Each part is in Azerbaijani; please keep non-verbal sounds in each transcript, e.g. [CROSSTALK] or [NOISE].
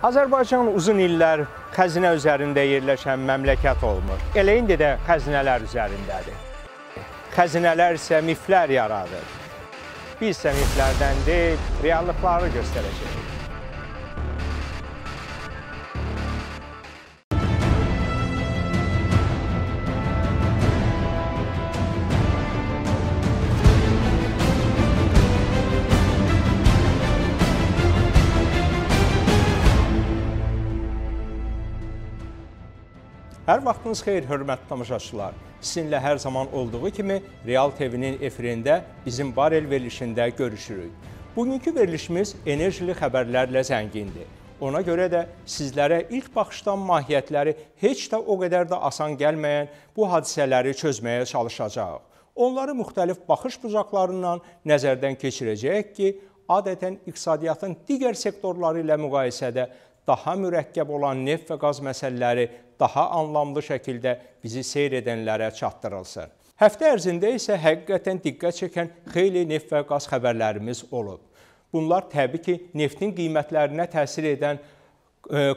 Azərbaycan uzun illər xəzinə üzərində yerləşən məmləkət olmur. Elə indi də xəzinələr üzərindədir. Xəzinələr isə miflər yaradır. Biz isə miflərdən deyil, reallıqları göstərəcəyik. vaxtınız xeyir, hörmətli tamaşaçılar. Sizinlə hər zaman olduğu kimi Real TV-nin efirində bizim barel verilişində görüşürük. Bugünkü verilişimiz enerjili xəbərlərlə zəngindir. Ona görə də sizlərə ilk baxışdan mahiyyətləri heç də o qədər də asan gəlməyən bu hadisələri çözməyə çalışacağıq. Onları müxtəlif baxış bucaqlarından nəzərdən keçirəcəyik ki, adətən iqtisadiyyatın digər sektorları ilə müqayisədə daha mürəkkəb olan neft və qaz məsələləri daha anlamlı şəkildə bizi seyr edənlərə çatdırılsın. Həftə ərzində isə həqiqətən diqqət çəkən xeyli neft və qaz xəbərlərimiz olub. Bunlar təbii ki, neftin qiymətlərinə təsir edən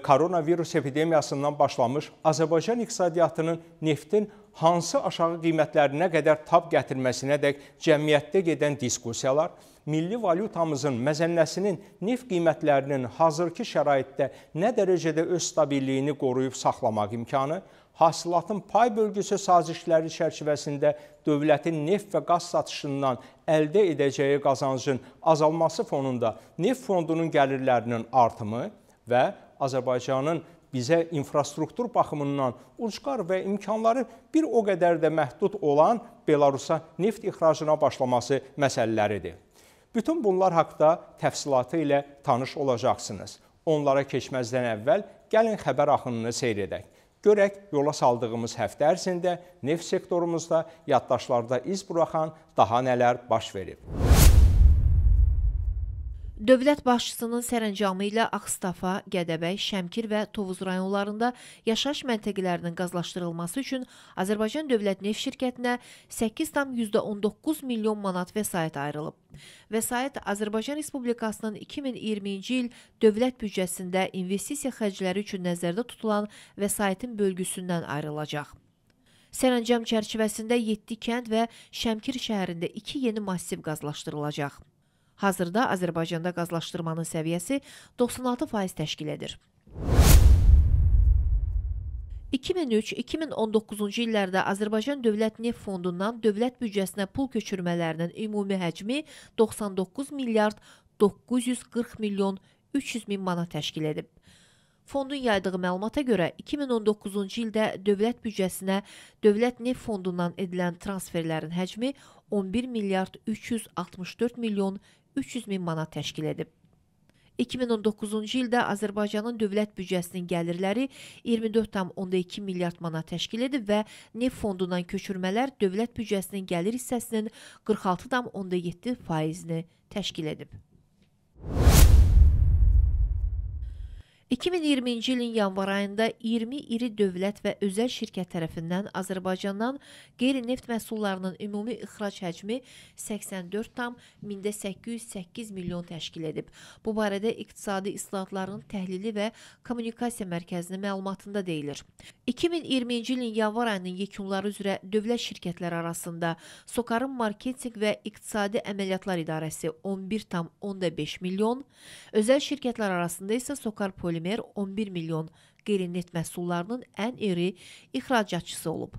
koronavirus epidemiyasından başlamış Azərbaycan iqtisadiyyatının neftin hansı aşağı qiymətlərinə qədər tab gətirməsinə dək cəmiyyətdə gedən diskusiyalar, milli valyutamızın məzənnəsinin neft qiymətlərinin hazırki şəraitdə nə dərəcədə öz stabilliyini qoruyub saxlamaq imkanı, hasilatın pay bölgüsü sazişləri çərçivəsində dövlətin neft və qaz satışından əldə edəcəyi qazancın azalması fonunda neft fondunun gəlirlərinin artımı və Azərbaycanın bizə infrastruktur baxımından ucqar və imkanları bir o qədər də məhdud olan Belarusa neft ixracına başlaması məsələləridir. Bütün bunlar haqqda təfsilatı ilə tanış olacaqsınız. Onlara keçməzdən əvvəl gəlin xəbər axınını seyr edək. Görək, yola saldığımız həftə ərzində neft sektorumuzda yaddaşlarda iz buraxan daha nələr baş verib. Dövlət başçısının sərəncamı ilə Ağstafa, Gədəbəy, Şəmkir və Tovuz rayonlarında yaşayış məntəqələrinin qazlaşdırılması üçün Azərbaycan Dövlət Neft Şirkətinə 8,19 milyon manat vəsait ayrılıb. Vəsait Azərbaycan Respublikasının 2020-ci il dövlət büdcəsində investisiya xərcləri üçün nəzərdə tutulan vəsaitin bölgüsündən ayrılacaq. Sərəncam çərçivəsində 7 kənd və Şəmkir şəhərində 2 yeni masiv qazlaşdırılacaq. Hazırda Azərbaycanda qazlaşdırmanın səviyyəsi 96% təşkil edir. 2003-2019-cu illərdə Azərbaycan Dövlət Neft Fondundan dövlət büdcəsinə pul köçürmələrinin ümumi həcmi 99 milyard 940 milyon 300 min manat təşkil edib. Fondun yaydığı məlumata görə 2019-cu ildə dövlət büdcəsinə Dövlət Neft Fondundan edilən transferlərin həcmi 11 milyard 364 milyon 300 min manat təşkil edib. 2019-cu ildə Azərbaycanın dövlət büdcəsinin gəlirləri 24,2 milyard manat təşkil edib və neft fondundan köçürmələr dövlət büdcəsinin gəlir hissəsinin 46,7%-ni təşkil edib. 2020-ci ilin yanvar ayında 20 iri dövlət və özəl şirkət tərəfindən Azərbaycandan qeyri-neft məhsullarının ümumi ixrac həcmi 84,808 milyon təşkil edib. Bu barədə iqtisadi islahatların təhlili və kommunikasiya mərkəzinin məlumatında deyilir. 2020-ci ilin yanvar ayının yekunları üzrə dövlət şirkətləri arasında Sokarın Marketinq və İqtisadi Əməliyyatlar İdarəsi 11,5 milyon, özəl şirkətlər arasında isə Sokar Poli Fermer 11 milyon qeyri-net məhsullarının ən iri ixracatçısı olub.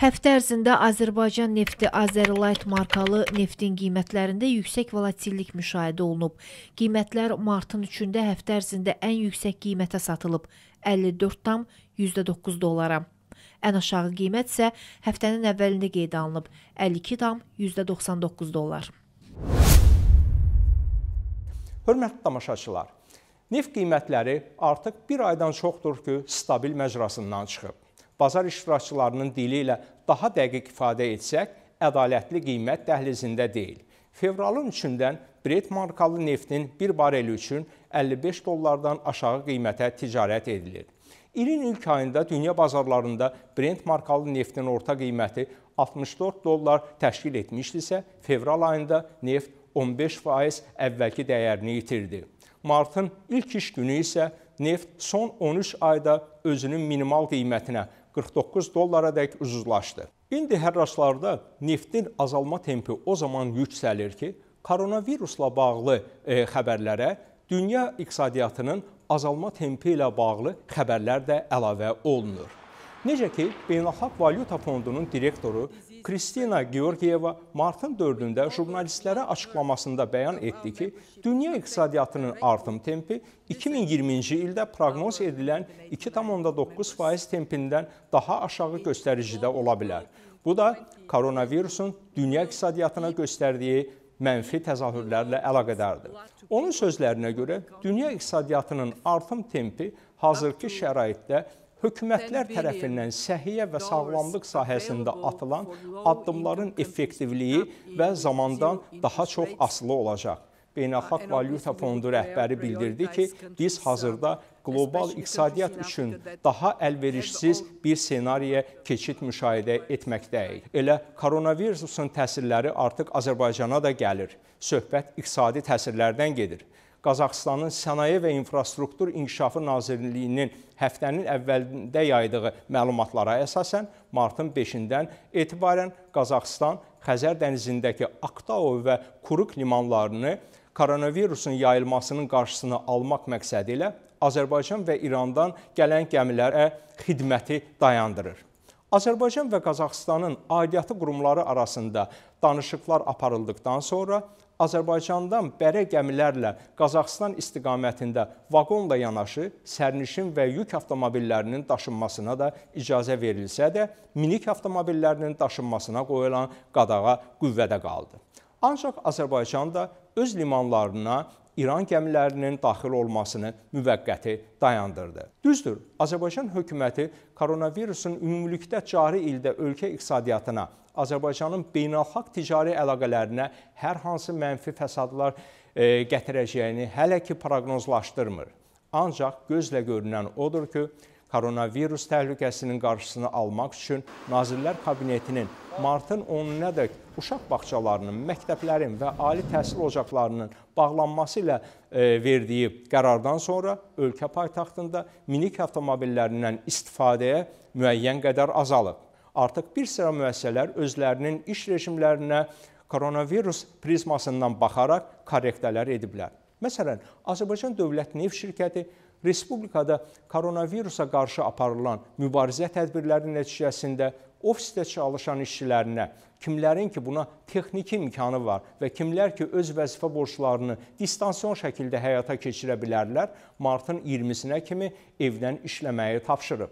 Həftə ərzində Azərbaycan nefti Azərilayt markalı neftin qiymətlərində yüksək volatillik müşahidə olunub. Qiymətlər martın 3-də həftə ərzində ən yüksək qiymətə satılıb 54,9 dollara. Ən aşağı qiymət isə həftənin əvvəlində qeydə alınıb 52,99 dolar. Hörmətli tamaşaçılar, neft qiymətləri artıq bir aydan çoxdur ki, stabil məcrasından çıxıb. Bazar iştirakçılarının dili ilə daha dəqiq ifadə etsək, ədalətli qiymət dəhlizində deyil. Fevralın 3-dən Brent markalı neftin bir bareli üçün 55 dollardan aşağı qiymətə ticarət edilir. İlin ilk ayında dünya bazarlarında Brent markalı neftin orta qiyməti 64 dollar təşkil etmişdisə, fevral ayında neft 15% əvvəlki dəyərini itirdi. Martın ilk iş günü isə neft son 13 ayda özünün minimal qiymətinə 49 dollara dək ucuzlaşdı. İndi hərraçlarda neftin azalma tempi o zaman yüksəlir ki, koronavirusla bağlı e, xəbərlərə dünya iqtisadiyyatının azalma tempi ilə bağlı xəbərlər də əlavə olunur. Necə ki, Beynəlxalq Valyuta Fondunun direktoru Kristina Georgiyeva martın 4-də jurnalistlərə açıqlamasında bəyan etdi ki, dünya iqtisadiyyatının artım tempi 2020-ci ildə proqnoz edilən 2,9% tempindən daha aşağı göstəricidə ola bilər. Bu da koronavirusun dünya iqtisadiyyatına göstərdiyi mənfi təzahürlərlə əlaqədardır. Onun sözlərinə görə dünya iqtisadiyyatının artım tempi hazırki şəraitdə hökumətlər tərəfindən səhiyyə və sağlamlıq sahəsində atılan addımların effektivliyi və zamandan daha çox asılı olacaq. Beynəlxalq Valyuta Fondu rəhbəri bildirdi ki, biz hazırda qlobal iqtisadiyyat üçün daha əlverişsiz bir ssenariyə keçid müşahidə etməkdəyik. Elə koronavirusun təsirləri artıq Azərbaycana da gəlir. Söhbət iqtisadi təsirlərdən gedir. Qazaxıstanın Sənaye və İnfrastruktur İnkişafı Nazirliyinin həftənin əvvəlində yaydığı məlumatlara əsasən martın 5-dən etibarən Qazaxıstan Xəzər dənizindəki Aktao və Kuruk limanlarını koronavirusun yayılmasının qarşısını almaq məqsədi ilə Azərbaycan və İrandan gələn gəmilərə xidməti dayandırır. Azərbaycan və Qazaxıstanın aidiyyatı qurumları arasında danışıqlar aparıldıqdan sonra Azərbaycandan bərə gəmilərlə Qazaxıstan istiqamətində vaqonla yanaşı sərnişin və yük avtomobillərinin daşınmasına da icazə verilsə də, minik avtomobillərinin daşınmasına qoyulan qadağa qüvvədə qaldı. Ancaq Azərbaycan da öz limanlarına İran gəmilərinin daxil olmasını müvəqqəti dayandırdı. Düzdür, Azərbaycan hökuməti koronavirusun ümumilikdə cari ildə ölkə iqtisadiyyatına, Azərbaycanın beynəlxalq ticari əlaqələrinə hər hansı mənfi fəsadlar e, gətirəcəyini hələ ki proqnozlaşdırmır. Ancaq gözlə görünən odur ki, koronavirus təhlükəsinin qarşısını almaq üçün Nazirlər Kabinetinin martın 10-ünədək uşaq bağçalarının, məktəblərin və ali təhsil ocaqlarının bağlanması ilə e, verdiyi qərardan sonra ölkə paytaxtında minik avtomobillərindən istifadəyə müəyyən qədər azalıb. Artıq bir sıra müəssisələr özlərinin iş rejimlərinə koronavirus prizmasından baxaraq korrektələr ediblər. Məsələn, Azərbaycan Dövlət Neft Şirkəti Respublikada koronavirusa qarşı aparılan mübarizə tədbirlərinin nəticəsində ofisdə çalışan işçilərinə, kimlərin ki buna texniki imkanı var və kimlər ki öz vəzifə borclarını distansion şəkildə həyata keçirə bilərlər, martın 20-sinə kimi evdən işləməyi tapşırıb.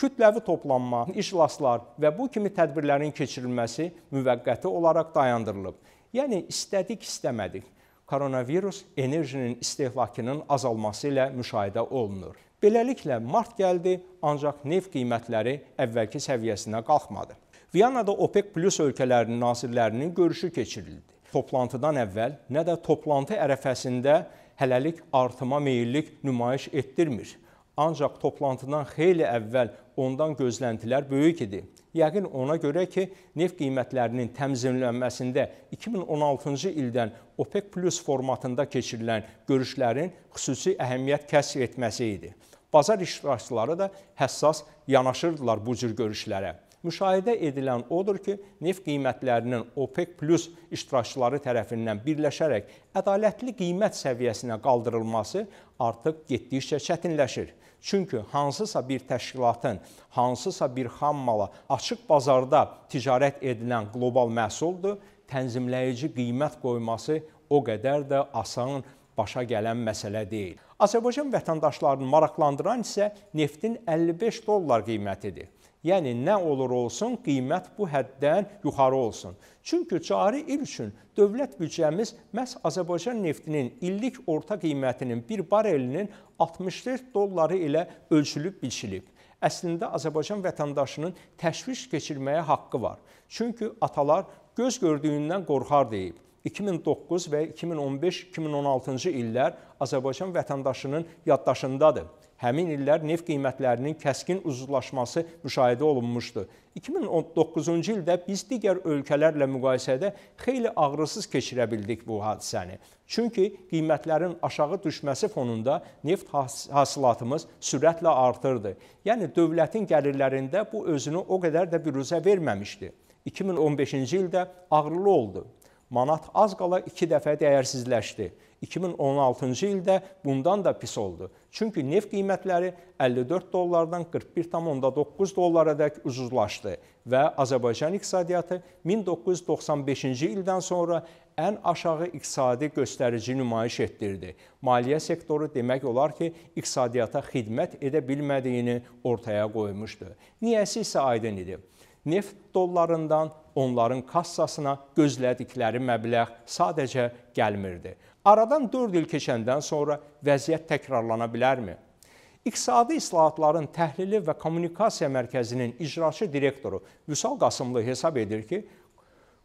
Kütləvi toplanma, iclaslar və bu kimi tədbirlərin keçirilməsi müvəqqəti olaraq dayandırılıb. Yəni istədik, istəmədik koronavirus enerjinin istehlakının azalması ilə müşahidə olunur. Beləliklə, mart gəldi, ancaq neft qiymətləri əvvəlki səviyyəsinə qalxmadı. Viyanada OPEC Plus ölkələrinin nazirlərinin görüşü keçirildi. Toplantıdan əvvəl nə də toplantı ərəfəsində hələlik artıma meyillik nümayiş etdirmir. Ancaq toplantıdan xeyli əvvəl ondan gözləntilər böyük idi. Yəqin ona görə ki, neft qiymətlərinin təmizlənməsində 2016-cı ildən OPEC Plus formatında keçirilən görüşlərin xüsusi əhəmiyyət kəsb etməsi idi. Bazar iştirakçıları da həssas yanaşırdılar bu cür görüşlərə müşahidə edilən odur ki, neft qiymətlərinin OPEC plus iştirakçıları tərəfindən birləşərək ədalətli qiymət səviyyəsinə qaldırılması artıq getdikcə çətinləşir. Çünki hansısa bir təşkilatın, hansısa bir xammala açıq bazarda ticarət edilən qlobal məhsuldur, tənzimləyici qiymət qoyması o qədər də asan başa gələn məsələ deyil. Azərbaycan vətəndaşlarını maraqlandıran isə neftin 55 dollar qiymətidir. Yəni nə olur olsun, qiymət bu həddən yuxarı olsun. Çünki cari il üçün dövlət büdcəmiz məhz Azərbaycan neftinin illik orta qiymətinin 1 barelinin 64 dolları ilə ölçülüb biçilib. Əslində Azərbaycan vətəndaşının təşviş keçirməyə haqqı var. Çünki atalar göz gördüyündən qorxar deyib. 2009 və 2015-2016-cı illər Azərbaycan vətəndaşının yaddaşındadır. Həmin illər neft qiymətlərinin kəskin uzlaşması müşahidə olunmuşdu. 2019-cu ildə biz digər ölkələrlə müqayisədə xeyli ağrısız keçirə bildik bu hadisəni. Çünki qiymətlərin aşağı düşməsi fonunda neft hasilatımız sürətlə artırdı. Yəni dövlətin gəlirlərində bu özünü o qədər də büruzə verməmişdi. 2015-ci ildə ağrılı oldu manat az qala 2 dəfə dəyərsizləşdi. 2016-cı ildə bundan da pis oldu. Çünki neft qiymətləri 54 dollardan 41,9 dollara-dək ucuzlaşdı və Azərbaycan iqtisadiyyatı 1995-ci ildən sonra ən aşağı iqtisadi göstərici nümayiş etdirdi. Maliyyə sektoru demək olar ki, iqtisadiyyata xidmət edə bilmədiyini ortaya qoymuşdu. Niyəsi isə aydın idi. Neft dollarından onların kassasına gözlədikləri məbləğ sadəcə gəlmirdi. Aradan 4 il keçəndən sonra vəziyyət təkrarlana bilərmi? İqtisadi islahatların təhlili və kommunikasiya mərkəzinin icraçı direktoru Vüsal Qasımlı hesab edir ki,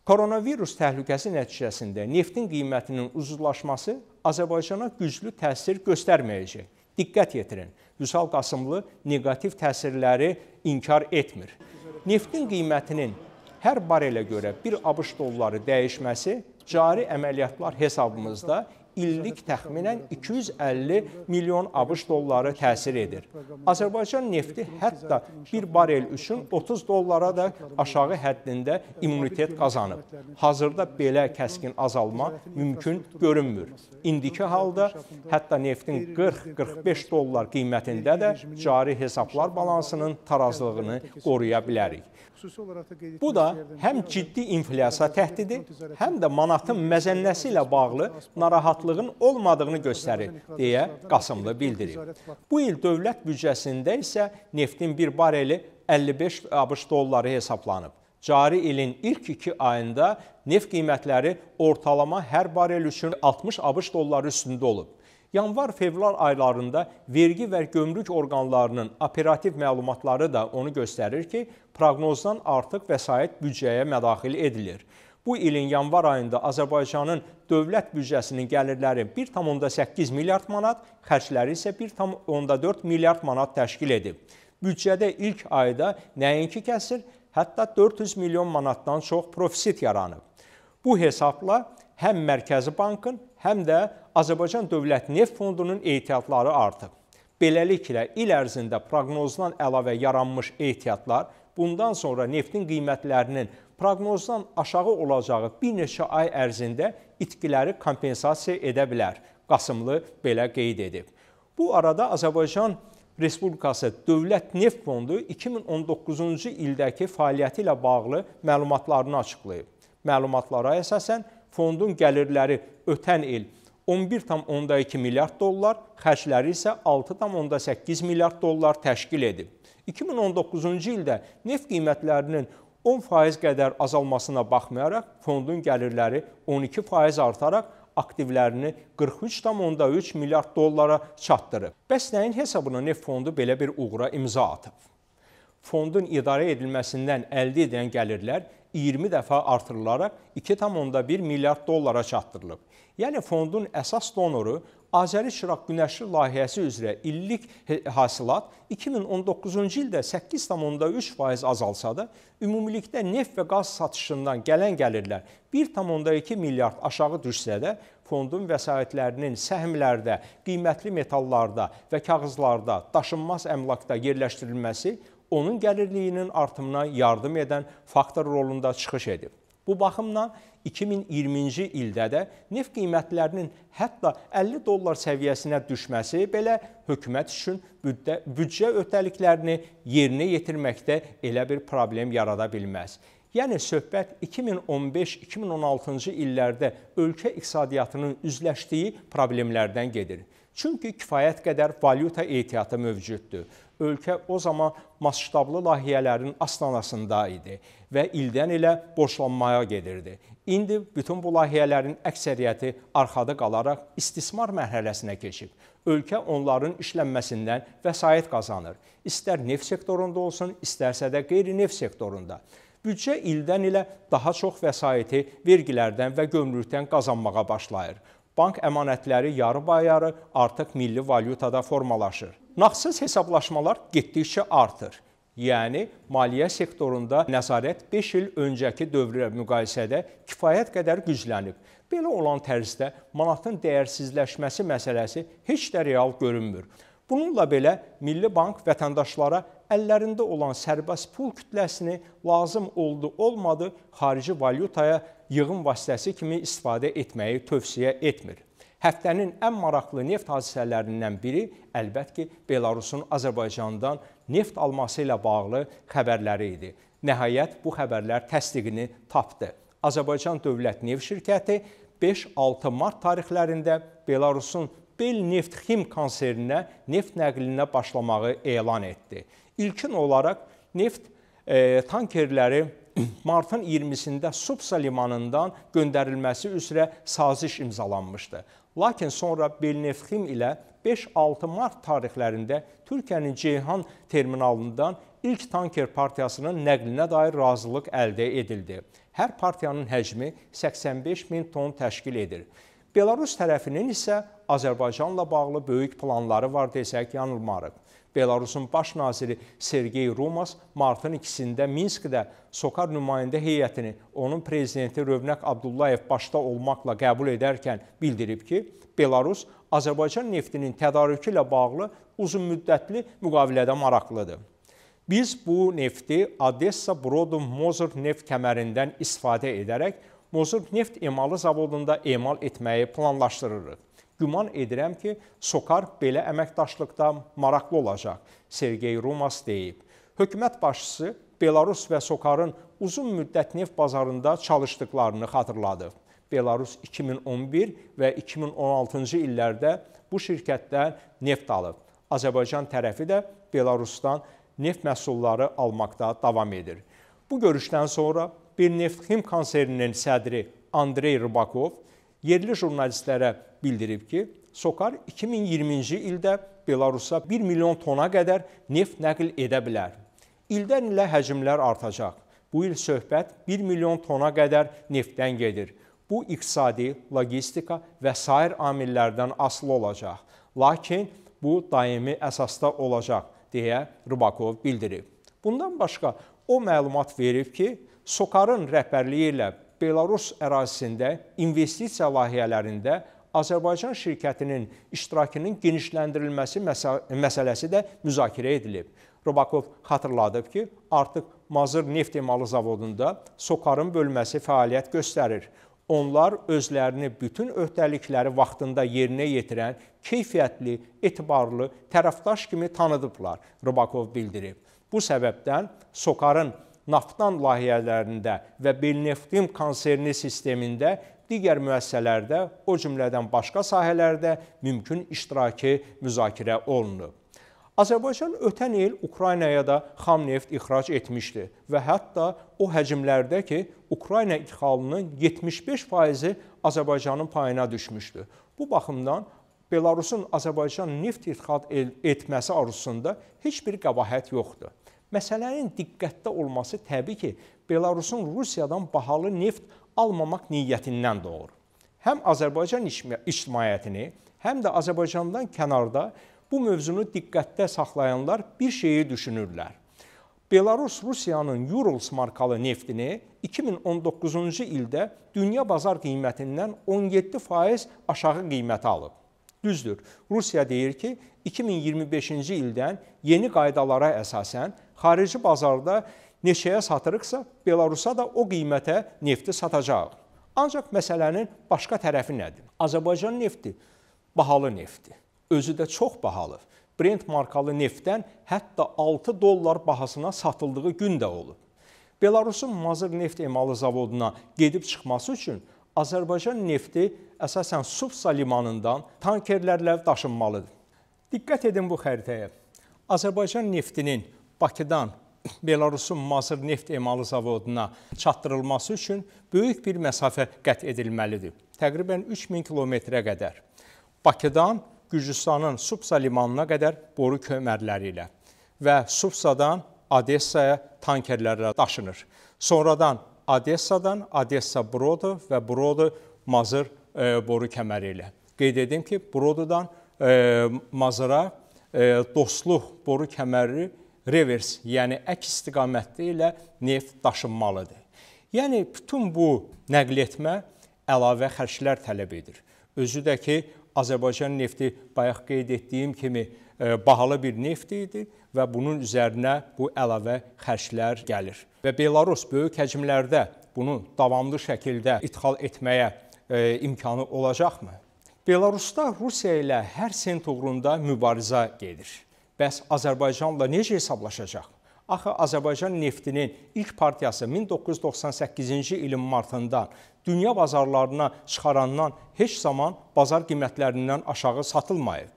Koronavirus təhlükəsi nəticəsində neftin qiymətinin uzunlaşması Azərbaycana güclü təsir göstərməyəcək. Diqqət yetirin. Vüsal Qasımlı neqativ təsirləri inkar etmir. Neftin qiymətinin hər barelə görə 1 ABŞ dolları dəyişməsi cari əməliyyatlar hesabımızda illik təxminən 250 milyon ABŞ dolları təsir edir. Azərbaycan nefti hətta 1 barel üçün 30 dollara da aşağı həddində immunitet qazanıb. Hazırda belə kəskin azalma mümkün görünmür. İndiki halda hətta neftin 40-45 dollar qiymətində də cari hesablar balansının tarazlığını qoruya bilərik. Bu da həm ciddi inflyasiya təhdidi, həm də manatın məzənnəsi ilə bağlı narahatlığın olmadığını göstərir, deyə Qasımlı bildirib. Bu il dövlət büdcəsində isə neftin bir bareli 55 ABŞ dolları hesablanıb. Cari ilin ilk 2 ayında neft qiymətləri ortalama hər barel üçün 60 ABŞ dolları üstündə olub. Yanvar-fevral aylarında vergi və gömrük orqanlarının operativ məlumatları da onu göstərir ki, proqnozdan artıq vəsait büdcəyə mədaxil edilir. Bu ilin yanvar ayında Azərbaycanın dövlət büdcəsinin gəlirləri 1,8 milyard manat, xərcləri isə 1,4 milyard manat təşkil edib. Büdcədə ilk ayda nəinki kəsir, hətta 400 milyon manatdan çox profisit yaranıb. Bu hesabla həm Mərkəzi Bankın, həm də Azərbaycan Dövlət Neft Fondunun ehtiyatları artıb. Beləliklə, il ərzində proqnozdan əlavə yaranmış ehtiyatlar bundan sonra neftin qiymətlərinin proqnozdan aşağı olacağı bir neçə ay ərzində itkiləri kompensasiya edə bilər. Qasımlı belə qeyd edib. Bu arada Azərbaycan Respublikası Dövlət Neft Fondu 2019-cu ildəki fəaliyyəti ilə bağlı məlumatlarını açıqlayıb. Məlumatlara əsasən fondun gəlirləri ötən il 11,2 milyard dollar, xərcləri isə 6,8 milyard dollar təşkil edib. 2019-cu ildə neft qiymətlərinin 10% qədər azalmasına baxmayaraq, fondun gəlirləri 12% artaraq aktivlərini 43,3 milyard dollara çatdırıb. Bəs nəyin hesabına neft fondu belə bir uğura imza atıb? Fondun idarə edilməsindən əldə edən gəlirlər 20 dəfə artırılaraq 2,1 milyard dollara çatdırılıb. Yəni fondun əsas donoru Azəri Çıraq Günəşli layihəsi üzrə illik hasilat 2019-cu ildə 8,3% azalsa da, ümumilikdə neft və qaz satışından gələn gəlirlər 1,2 milyard aşağı düşsə də, fondun vəsaitlərinin səhmlərdə, qiymətli metallarda və kağızlarda, daşınmaz əmlakda yerləşdirilməsi onun gəlirliyinin artımına yardım edən faktor rolunda çıxış edib. Bu baxımdan 2020-ci ildə də neft qiymətlərinin hətta 50 dollar səviyyəsinə düşməsi belə hökumət üçün büddə, büdcə öhdəliklərini yerinə yetirməkdə elə bir problem yarada bilməz. Yəni söhbət 2015-2016-cı illərdə ölkə iqtisadiyyatının üzləşdiyi problemlərdən gedir. Çünki kifayət qədər valyuta ehtiyatı mövcuddur ölkə o zaman masştablı layihələrin astanasında idi və ildən ilə borclanmaya gedirdi. İndi bütün bu layihələrin əksəriyyəti arxada qalaraq istismar mərhələsinə keçib. Ölkə onların işlənməsindən vəsait qazanır. İstər neft sektorunda olsun, istərsə də qeyri-neft sektorunda. Büdcə ildən ilə daha çox vəsaiti vergilərdən və gömrükdən qazanmağa başlayır. Bank əmanətləri yarı bayarı artıq milli valyutada formalaşır nağdsız hesablaşmalar getdikcə artır. Yəni maliyyə sektorunda nəzarət 5 il öncəki dövrə müqayisədə kifayət qədər güclənib. Belə olan tərzdə manatın dəyərsizləşməsi məsələsi heç də real görünmür. Bununla belə Milli Bank vətəndaşlara əllərində olan sərbəst pul kütləsini lazım oldu, olmadı xarici valyutaya yığım vasitəsi kimi istifadə etməyi tövsiyə etmir. Həftənin ən maraqlı neft hadisələrindən biri əlbət ki, Belarusun Azərbaycandan neft alması ilə bağlı xəbərləri idi. Nəhayət bu xəbərlər təsdiqini tapdı. Azərbaycan Dövlət Neft Şirkəti 5-6 mart tarixlərində Belarusun Bel Neft Xim konserninə neft nəqlinə başlamağı elan etdi. İlkin olaraq neft e, tankerləri [CLEARS THROAT] martın 20-sində Supsa limanından göndərilməsi üzrə saziş imzalanmışdı. Lakin sonra Belnefxim ilə 5-6 mart tarixlərində Türkiyənin Ceyhan terminalından ilk tanker partiyasının nəqlinə dair razılıq əldə edildi. Hər partiyanın həcmi 85 min ton təşkil edir. Belarus tərəfinin isə Azərbaycanla bağlı böyük planları var desək yanılmarıq. Belarusun baş naziri Sergey Rumas martın 2-də Minskdə SOCAR nümayəndə heyətini onun prezidenti Rövnək Abdullayev başda olmaqla qəbul edərkən bildirib ki, Belarus Azərbaycan neftinin tədarükü ilə bağlı uzunmüddətli müqavilədə maraqlıdır. Biz bu nefti Odessa Brodum Mozer neft kəmərindən istifadə edərək Mozer neft emalı zavodunda emal etməyi planlaşdırırıq. Güman edirəm ki, Sokar belə əməkdaşlıqda maraqlı olacaq, Sergey Rumas deyib. Hökumət başçısı Belarus və Sokarın uzun müddət neft bazarında çalışdıqlarını xatırladı. Belarus 2011 və 2016-cı illərdə bu şirkətdən neft alıb. Azərbaycan tərəfi də Belarusdan neft məhsulları almaqda davam edir. Bu görüşdən sonra bir neft xim konserinin sədri Andrey Rybakov yerli jurnalistlərə bildirib ki, SOCAR 2020-ci ildə Belarusa 1 milyon tona qədər neft nəql edə bilər. İldən ilə həcmlər artacaq. Bu il söhbət 1 milyon tona qədər neftdən gedir. Bu iqtisadi, logistika və sair amillərdən asılı olacaq. Lakin bu daimi əsasda olacaq deyə Rubakov bildirib. Bundan başqa o məlumat verib ki, SOCAR-ın rəhbərliyi ilə Belarus ərazisində investisiya layihələrində Azərbaycan şirkətinin iştirakının genişləndirilməsi məsələsi də müzakirə edilib. Rubakov xatırladıb ki, artıq Mazır neft emalı zavodunda Sokarın bölməsi fəaliyyət göstərir. Onlar özlərini bütün öhdəlikləri vaxtında yerinə yetirən, keyfiyyətli, etibarlı tərəfdaş kimi tanıdıblar, Rubakov bildirib. Bu səbəbdən Sokarın Naftan layihələrində və Belneftim konserni sistemində digər müəssisələrdə, o cümlədən başqa sahələrdə mümkün iştiraki müzakirə olunub. Azərbaycan ötən il Ukraynaya da xam neft ixrac etmişdi və hətta o həcmlərdə ki, Ukrayna idxalının 75%-i Azərbaycanın payına düşmüşdü. Bu baxımdan Belarusun Azərbaycan neft idxal etməsi arzusunda heç bir qəbahət yoxdur. Məsələnin diqqətdə olması təbii ki, Belarusun Rusiyadan bahalı neft almamaq niyyətindən doğur. Həm Azərbaycan ictimaiyyətini, həm də Azərbaycandan kənarda bu mövzunu diqqətdə saxlayanlar bir şeyi düşünürlər. Belarus Rusiyanın Urals markalı neftini 2019-cu ildə dünya bazar qiymətindən 17% aşağı qiymətə alıb. Düzdür. Rusiya deyir ki, 2025-ci ildən yeni qaydalara əsasən xarici bazarda neçəyə satırıqsa, Belarusa da o qiymətə nefti satacaq. Ancaq məsələnin başqa tərəfi nədir? Azərbaycan nefti bahalı neftdir. Özü də çox bahalı. Brent markalı neftdən hətta 6 dollar bahasına satıldığı gün də olub. Belarusun Mazır neft emalı zavoduna gedib çıxması üçün Azərbaycan nefti əsasən Supsa limanından tankerlərlə daşınmalıdır. Diqqət edin bu xəritəyə. Azərbaycan neftinin Bakıdan Belarusun Mazır neft emalı zavoduna çatdırılması üçün böyük bir məsafə qət edilməlidir. Təqribən 3000 kilometrə qədər. Bakıdan Gürcüstanın Supsa limanına qədər boru kömərləri ilə və Supsadan Odessaya tankerlərlə daşınır. Sonradan Odessadan Odessa Brodo və Brodo Mazır e, boru kəməri ilə. Qeyd edim ki, Brododan e, Mazıra e, dostluq boru kəməri revers, yəni əks istiqamətdə ilə neft daşınmalıdır. Yəni bütün bu nəqletmə əlavə xərclər tələb edir. Özü də ki, Azərbaycan nefti bayaq qeyd etdiyim kimi e, bahalı bir neft idi və bunun üzərinə bu əlavə xərclər gəlir. Və Belarus böyük həcmlərdə bunu davamlı şəkildə idxal etməyə e, imkanı olacaqmı? Belarusda Rusiya ilə hər sent uğrunda mübarizə gedir. Bəs Azərbaycanla necə hesablaşacaq? Axı Azərbaycan neftinin ilk partiyası 1998-ci ilin martında dünya bazarlarına çıxarandan heç zaman bazar qiymətlərindən aşağı satılmayıb.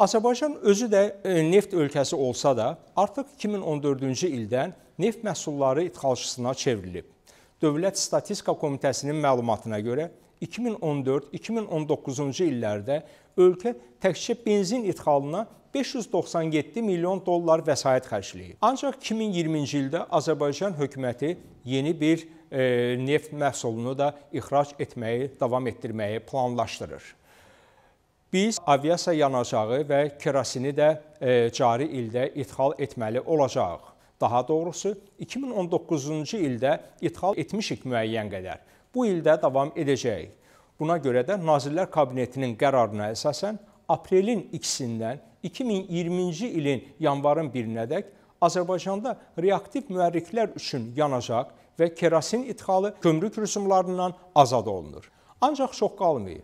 Azərbaycan özü də e, neft ölkəsi olsa da, artıq 2014-cü ildən neft məhsulları idxalçısına çevrilib. Dövlət Statistika Komitəsinin məlumatına görə 2014-2019-cu illərdə ölkə təkcə benzin idxalına 597 milyon dollar vəsait xərcləyib. Ancaq 2020-ci ildə Azərbaycan hökuməti yeni bir e, neft məhsulunu da ixrac etməyi davam etdirməyi planlaşdırır. Biz aviasiya yanacağı və kerosini də e, cari ildə idxal etməli olacağıq. Daha doğrusu 2019-cu ildə idxal etmişik müəyyən qədər. Bu ildə davam edəcəyik. Buna görə də Nazirlər Kabinetinin qərarına əsasən aprelin 2-sindən 2020-ci ilin yanvarın 1-nədək Azərbaycanda reaktiv mühərriklər üçün yanacaq və kerosin idxalı gömrük rüsumlarından azad olunur. Ancaq çox qalmayıb.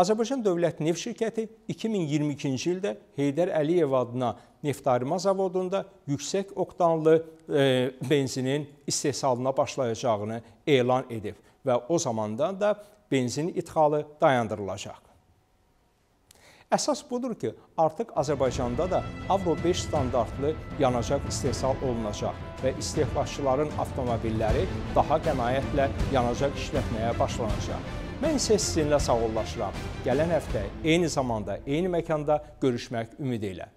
Azərbaycan Dövlət Neft Şirkəti 2022-ci ildə Heydər Əliyev adına neftarima zavodunda yüksək oktanlı e, benzinin istehsalına başlayacağını elan edib və o zamandan da benzin idxalı dayandırılacaq. Əsas budur ki, artıq Azərbaycanda da Avro 5 standartlı yanacaq istehsal olunacaq və istehlakçıların avtomobilləri daha qənaətlə yanacaq işlətməyə başlanacaq. Mən isə sizinlə sağollaşıram. Gələn həftə eyni zamanda, eyni məkanda görüşmək ümidi ilə.